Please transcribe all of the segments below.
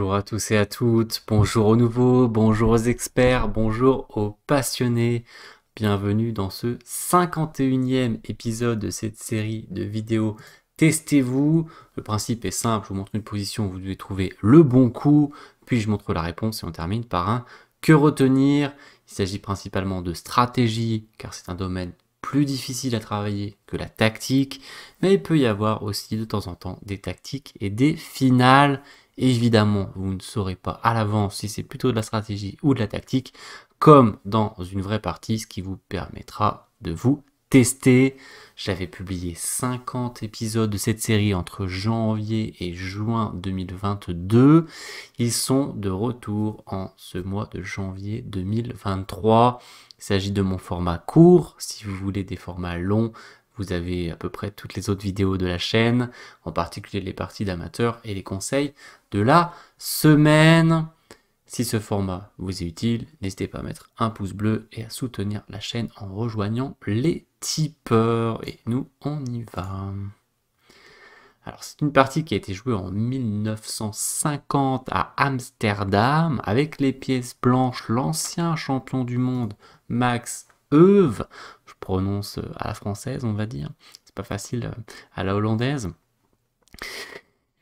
Bonjour à tous et à toutes, bonjour aux nouveaux, bonjour aux experts, bonjour aux passionnés. Bienvenue dans ce 51e épisode de cette série de vidéos Testez-vous. Le principe est simple, je vous montre une position, où vous devez trouver le bon coup, puis je montre la réponse et on termine par un que retenir. Il s'agit principalement de stratégie, car c'est un domaine plus difficile à travailler que la tactique, mais il peut y avoir aussi de temps en temps des tactiques et des finales. Évidemment, vous ne saurez pas à l'avance si c'est plutôt de la stratégie ou de la tactique, comme dans une vraie partie, ce qui vous permettra de vous tester. J'avais publié 50 épisodes de cette série entre janvier et juin 2022. Ils sont de retour en ce mois de janvier 2023. Il s'agit de mon format court. Si vous voulez des formats longs, vous avez à peu près toutes les autres vidéos de la chaîne, en particulier les parties d'amateurs et les conseils de la semaine. Si ce format vous est utile, n'hésitez pas à mettre un pouce bleu et à soutenir la chaîne en rejoignant les tipeurs. Et nous, on y va. Alors, c'est une partie qui a été jouée en 1950 à Amsterdam avec les pièces blanches, l'ancien champion du monde Max je prononce euh, à la française, on va dire, c'est pas facile euh, à la hollandaise.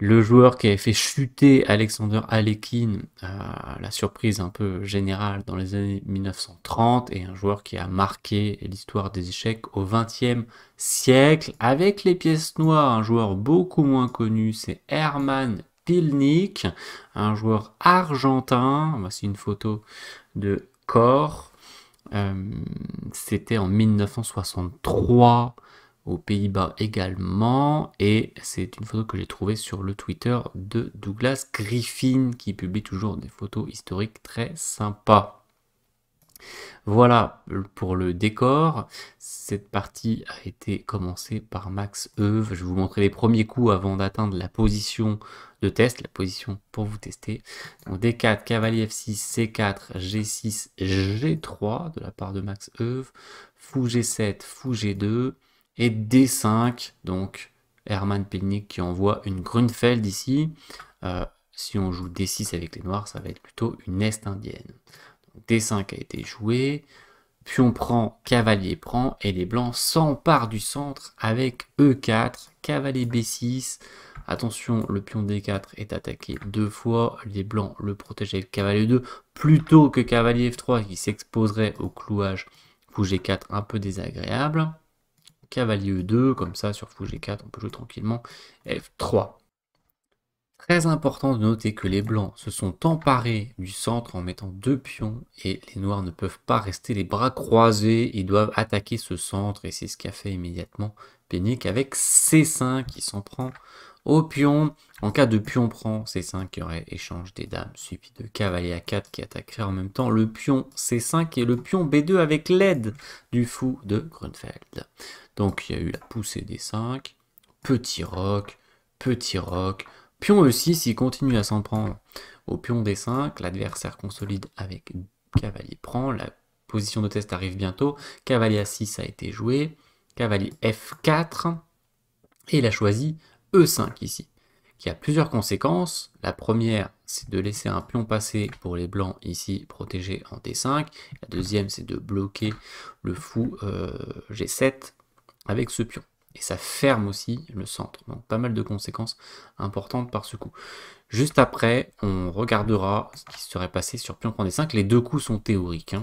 Le joueur qui avait fait chuter Alexander Alekin, euh, à la surprise un peu générale dans les années 1930, et un joueur qui a marqué l'histoire des échecs au XXe siècle avec les pièces noires, un joueur beaucoup moins connu, c'est Herman Pilnik, un joueur argentin. Voici une photo de corps euh, c'était en 1963 aux Pays-Bas également. Et c'est une photo que j'ai trouvée sur le Twitter de Douglas Griffin qui publie toujours des photos historiques très sympas. Voilà pour le décor. Cette partie a été commencée par Max Eve. Je vais vous montrer les premiers coups avant d'atteindre la position de test, la position pour vous tester. Donc D4, cavalier F6, C4, G6, G3 de la part de Max euf fou G7, fou G2 et D5, donc Hermann Pelnik qui envoie une Grunfeld ici. Euh, si on joue D6 avec les noirs, ça va être plutôt une Est indienne. D5 a été joué, puis on prend, cavalier prend, et les blancs s'emparent du centre avec E4, cavalier B6, Attention, le pion D4 est attaqué deux fois. Les blancs le protègent avec cavalier 2 plutôt que cavalier F3 qui s'exposerait au clouage fou G4 un peu désagréable. Cavalier E2, comme ça sur fou G4 on peut jouer tranquillement. F3. Très important de noter que les blancs se sont emparés du centre en mettant deux pions et les noirs ne peuvent pas rester les bras croisés, ils doivent attaquer ce centre et c'est ce qu'a fait immédiatement Pénic avec C5 qui s'en prend au pion, en cas de pion prend C5, il y aurait échange des dames suivi de cavalier A4 qui attaquerait en même temps le pion C5 et le pion B2 avec l'aide du fou de Grunfeld. Donc il y a eu la poussée des 5, petit roc, petit roc, pion E6, il continue à s'en prendre au pion D5, l'adversaire consolide avec cavalier prend, la position de test arrive bientôt, cavalier A6 a été joué, cavalier F4, et il a choisi E5 ici, qui a plusieurs conséquences. La première, c'est de laisser un pion passer pour les blancs ici protégés en D5. La deuxième, c'est de bloquer le fou euh, G7 avec ce pion. Et ça ferme aussi le centre. Donc pas mal de conséquences importantes par ce coup. Juste après, on regardera ce qui serait passé sur pion prend D5. Les deux coups sont théoriques. Hein.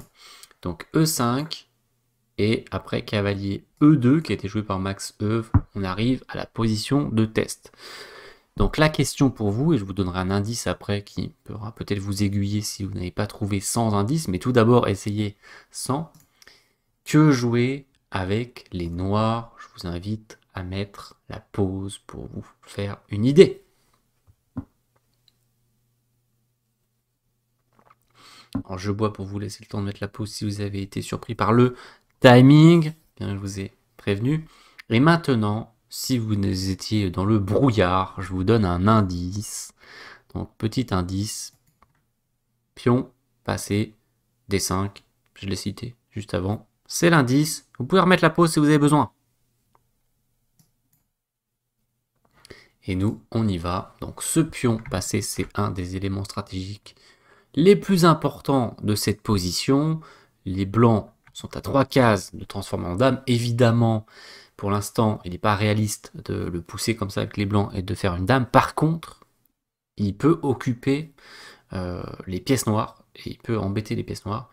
Donc E5, et après cavalier E2 qui a été joué par Max E, on arrive à la position de test. Donc la question pour vous, et je vous donnerai un indice après qui pourra peut-être vous aiguiller si vous n'avez pas trouvé sans indice, mais tout d'abord essayez sans Que jouer avec les noirs Je vous invite à mettre la pause pour vous faire une idée. Alors je bois pour vous laisser le temps de mettre la pause si vous avez été surpris par le timing, bien je vous ai prévenu. Et maintenant, si vous étiez dans le brouillard, je vous donne un indice. Donc petit indice, pion passé, D5, je l'ai cité juste avant. C'est l'indice. Vous pouvez remettre la pause si vous avez besoin. Et nous, on y va. Donc ce pion passé, c'est un des éléments stratégiques les plus importants de cette position. Les blancs sont à trois cases de transformer en dame. Évidemment, pour l'instant, il n'est pas réaliste de le pousser comme ça avec les blancs et de faire une dame. Par contre, il peut occuper euh, les pièces noires et il peut embêter les pièces noires.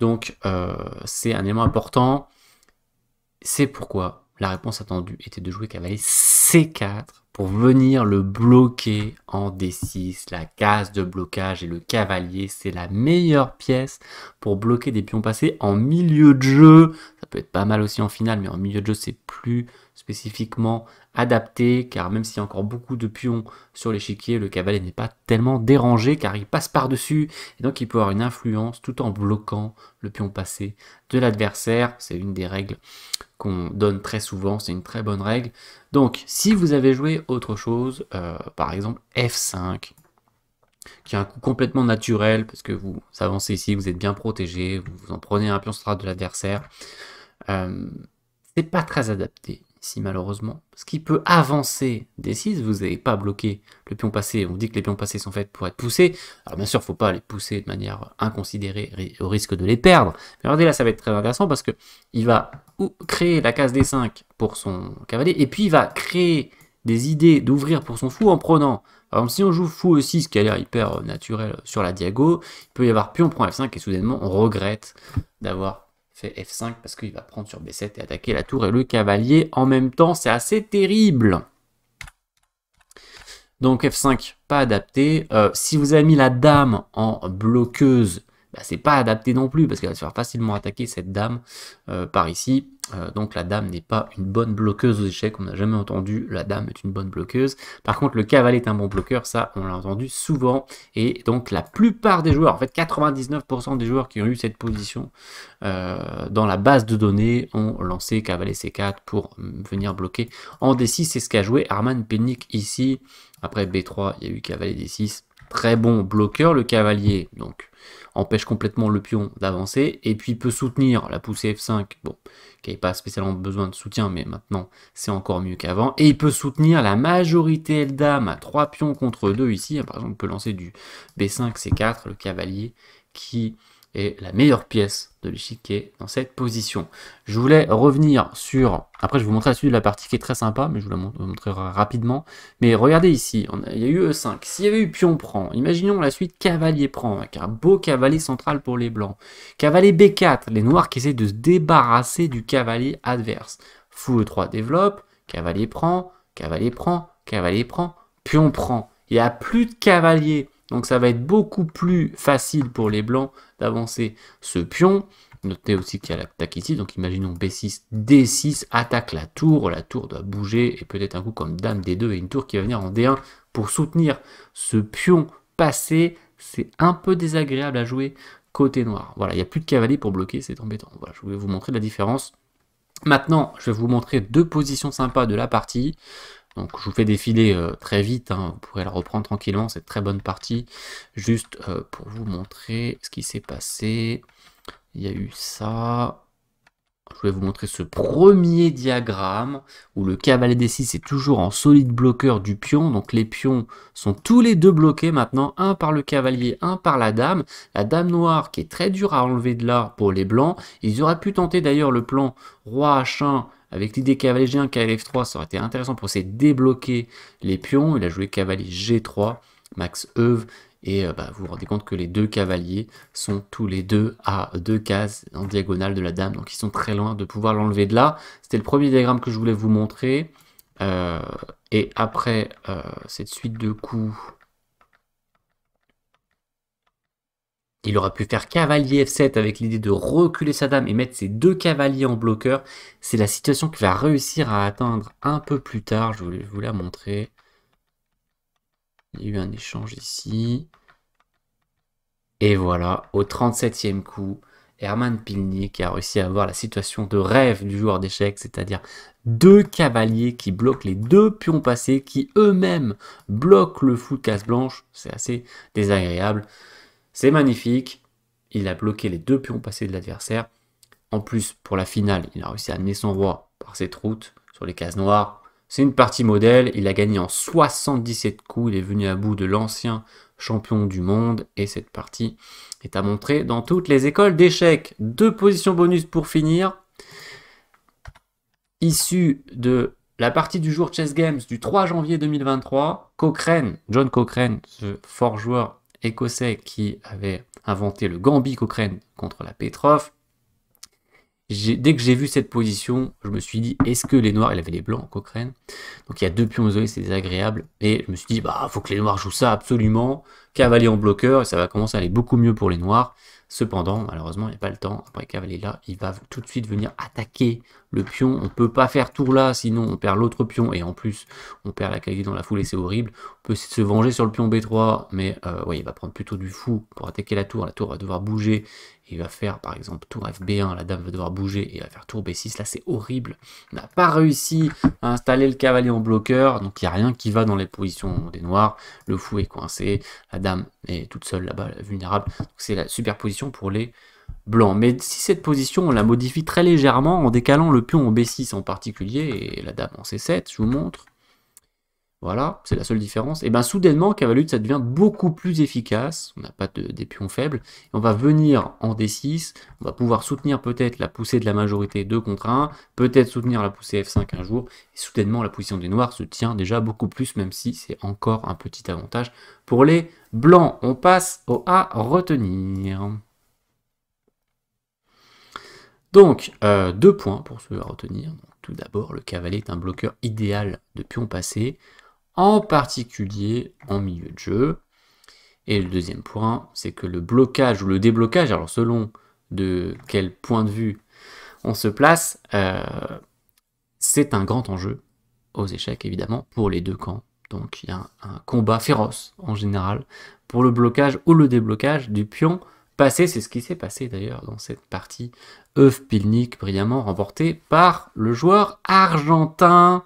Donc, euh, c'est un élément important. C'est pourquoi la réponse attendue était de jouer cavalier C4 pour venir le bloquer en D6. La case de blocage et le cavalier, c'est la meilleure pièce pour bloquer des pions passés en milieu de jeu. Ça peut être pas mal aussi en finale, mais en milieu de jeu, c'est plus spécifiquement adapté, car même s'il y a encore beaucoup de pions sur l'échiquier, le cavalier n'est pas tellement dérangé, car il passe par-dessus, et donc il peut avoir une influence tout en bloquant le pion passé de l'adversaire. C'est une des règles qu'on donne très souvent, c'est une très bonne règle. Donc, si vous avez joué autre chose, euh, par exemple F5, qui est un coup complètement naturel, parce que vous avancez ici, vous êtes bien protégé, vous en prenez un pion strat de l'adversaire, euh, c'est pas très adapté malheureusement, ce qui peut avancer des 6 vous n'avez pas bloqué le pion passé, on dit que les pions passés sont faits pour être poussés, alors bien sûr, il ne faut pas les pousser de manière inconsidérée au risque de les perdre, mais regardez là, ça va être très intéressant parce que il va créer la case D5 pour son cavalier, et puis il va créer des idées d'ouvrir pour son fou en prenant. Par exemple, si on joue fou aussi, e ce qui a l'air hyper naturel sur la Diago, il peut y avoir pion prend F5 et soudainement on regrette d'avoir fait F5 parce qu'il va prendre sur B7 et attaquer la tour et le cavalier en même temps. C'est assez terrible. Donc F5, pas adapté. Euh, si vous avez mis la dame en bloqueuse, bah, c'est pas adapté non plus parce qu'elle va se faire facilement attaquer cette dame euh, par ici. Euh, donc la dame n'est pas une bonne bloqueuse aux échecs, on n'a jamais entendu la dame est une bonne bloqueuse. Par contre le cavalier est un bon bloqueur, ça on l'a entendu souvent. Et donc la plupart des joueurs, en fait 99% des joueurs qui ont eu cette position euh, dans la base de données ont lancé cavalier C4 pour mm, venir bloquer en D6. C'est ce qu'a joué Arman Pennick ici. Après B3, il y a eu cavalier D6 très bon bloqueur, le cavalier, donc empêche complètement le pion d'avancer, et puis il peut soutenir la poussée F5, bon, qui n'avait pas spécialement besoin de soutien, mais maintenant c'est encore mieux qu'avant, et il peut soutenir la majorité L-Dame à 3 pions contre 2 ici, hein, par exemple on peut lancer du B5, C4, le cavalier, qui et la meilleure pièce de l'échiquier dans cette position. Je voulais revenir sur... Après, je vous montrer la suite de la partie qui est très sympa, mais je vous la montrerai rapidement. Mais regardez ici, il y a eu E5. S'il y avait eu pion prend, imaginons la suite cavalier prend, avec un beau cavalier central pour les blancs. Cavalier B4, les noirs qui essaient de se débarrasser du cavalier adverse. Fou E3 développe, cavalier prend, cavalier prend, cavalier prend, pion prend. Il n'y a plus de cavalier. Donc ça va être beaucoup plus facile pour les blancs d'avancer ce pion. Notez aussi qu'il y a l'attaque ici, donc imaginons B6, D6, attaque la tour, la tour doit bouger, et peut-être un coup comme Dame D2 et une tour qui va venir en D1 pour soutenir ce pion passé. C'est un peu désagréable à jouer côté noir. Voilà, il n'y a plus de cavalier pour bloquer, c'est embêtant. Voilà, je vais vous montrer la différence. Maintenant, je vais vous montrer deux positions sympas de la partie. Donc je vous fais défiler euh, très vite, hein. vous pourrez la reprendre tranquillement, C'est très bonne partie, juste euh, pour vous montrer ce qui s'est passé. Il y a eu ça, je vais vous montrer ce premier diagramme où le cavalier des 6 est toujours en solide bloqueur du pion. Donc les pions sont tous les deux bloqués maintenant, un par le cavalier, un par la dame. La dame noire qui est très dure à enlever de là pour les blancs. Ils auraient pu tenter d'ailleurs le plan roi H1 avec l'idée cavalier G1, cavalier 3 Ça aurait été intéressant pour essayer de débloquer les pions. Il a joué cavalier G3. Max Heuve et euh, bah, vous vous rendez compte que les deux cavaliers sont tous les deux à deux cases en diagonale de la dame. Donc ils sont très loin de pouvoir l'enlever de là. C'était le premier diagramme que je voulais vous montrer. Euh, et après euh, cette suite de coups, il aurait pu faire cavalier F7 avec l'idée de reculer sa dame et mettre ses deux cavaliers en bloqueur. C'est la situation qu'il va réussir à atteindre un peu plus tard. Je voulais vous la montrer. Il y a eu un échange ici. Et voilà, au 37e coup, Herman qui a réussi à avoir la situation de rêve du joueur d'échecs, c'est-à-dire deux cavaliers qui bloquent les deux pions passés, qui eux-mêmes bloquent le fou de case blanche. C'est assez désagréable. C'est magnifique. Il a bloqué les deux pions passés de l'adversaire. En plus, pour la finale, il a réussi à amener son roi par cette route sur les cases noires. C'est une partie modèle, il a gagné en 77 coups, il est venu à bout de l'ancien champion du monde et cette partie est à montrer dans toutes les écoles d'échecs. Deux positions bonus pour finir, issue de la partie du jour Chess Games du 3 janvier 2023. Cochrane, John Cochrane, ce fort joueur écossais qui avait inventé le Gambit Cochrane contre la Petroff, dès que j'ai vu cette position, je me suis dit, est-ce que les noirs, il avait les blancs, en Cochrane Donc il y a deux pions isolés, c'est désagréable. Et je me suis dit, bah, faut que les noirs jouent ça absolument. Cavalier en bloqueur, et ça va commencer à aller beaucoup mieux pour les noirs. Cependant, malheureusement, il n'y a pas le temps. Après cavalier là, il va tout de suite venir attaquer le pion. On ne peut pas faire tour là, sinon on perd l'autre pion. Et en plus, on perd la qualité dans la foule et c'est horrible. On peut se venger sur le pion B3, mais euh, il va prendre plutôt du fou pour attaquer la tour. La tour va devoir bouger. Il va faire par exemple tour FB1, la dame va devoir bouger et il va faire tour B6. Là, c'est horrible. On n'a pas réussi à installer le cavalier en bloqueur, donc il n'y a rien qui va dans les positions des noirs. Le fou est coincé, la dame est toute seule là-bas, vulnérable. C'est la superposition pour les blancs. Mais si cette position, on la modifie très légèrement en décalant le pion en B6 en particulier et la dame en C7, je vous montre. Voilà, c'est la seule différence. Et bien soudainement, Cavalute ça devient beaucoup plus efficace. On n'a pas de, des pions faibles. on va venir en D6. On va pouvoir soutenir peut-être la poussée de la majorité 2 contre 1. Peut-être soutenir la poussée F5 un jour. Et soudainement, la position des noirs se tient déjà beaucoup plus, même si c'est encore un petit avantage pour les blancs. On passe au A retenir. Donc, euh, deux points pour se retenir. tout d'abord, le cavalier est un bloqueur idéal de pions passé, en particulier en milieu de jeu. Et le deuxième point, c'est que le blocage ou le déblocage, alors selon de quel point de vue on se place, euh, c'est un grand enjeu aux échecs, évidemment, pour les deux camps. Donc il y a un combat féroce, en général, pour le blocage ou le déblocage du pion passé. C'est ce qui s'est passé d'ailleurs dans cette partie. œuf Pilnik brillamment remporté par le joueur argentin.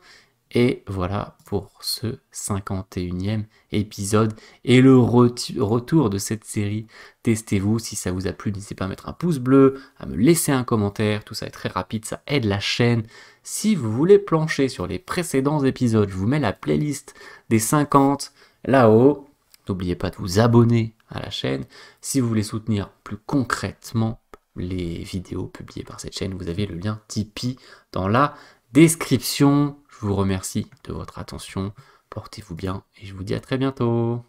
Et voilà pour ce 51e épisode et le retour de cette série. Testez-vous, si ça vous a plu, n'hésitez pas à mettre un pouce bleu, à me laisser un commentaire, tout ça est très rapide, ça aide la chaîne. Si vous voulez plancher sur les précédents épisodes, je vous mets la playlist des 50 là-haut. N'oubliez pas de vous abonner à la chaîne. Si vous voulez soutenir plus concrètement les vidéos publiées par cette chaîne, vous avez le lien Tipeee dans la description. Je vous remercie de votre attention. Portez-vous bien et je vous dis à très bientôt.